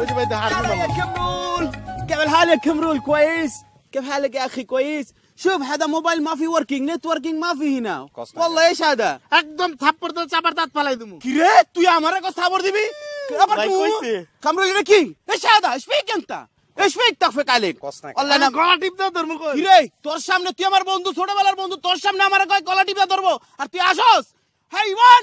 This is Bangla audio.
وجبه حالك يا مرول كيف حالك يا مرول كويس كيف حالك يا اخي كويس شوف هذا موبايل ما في وركينج نت وركينج ما في هنا والله ايش هذا اقدم থাপ্পড় দিয়ে চাপার দাঁত ফালাই دمو কি রে তুই আমারে কো থাপ্পড় দিবি আবার كمرول কামরুল ايش هذا ايش فيك انت ايش فيك تخفق عليك والله انا গলা ديب দাও ধরমু কই কি রে তোর সামনে তুই আমার বন্ধু ছোটবেলার বন্ধু তোর সামনে আমারে কই গলা টিপ দাও ধরবো আর তুই আসস হেই ওয়ান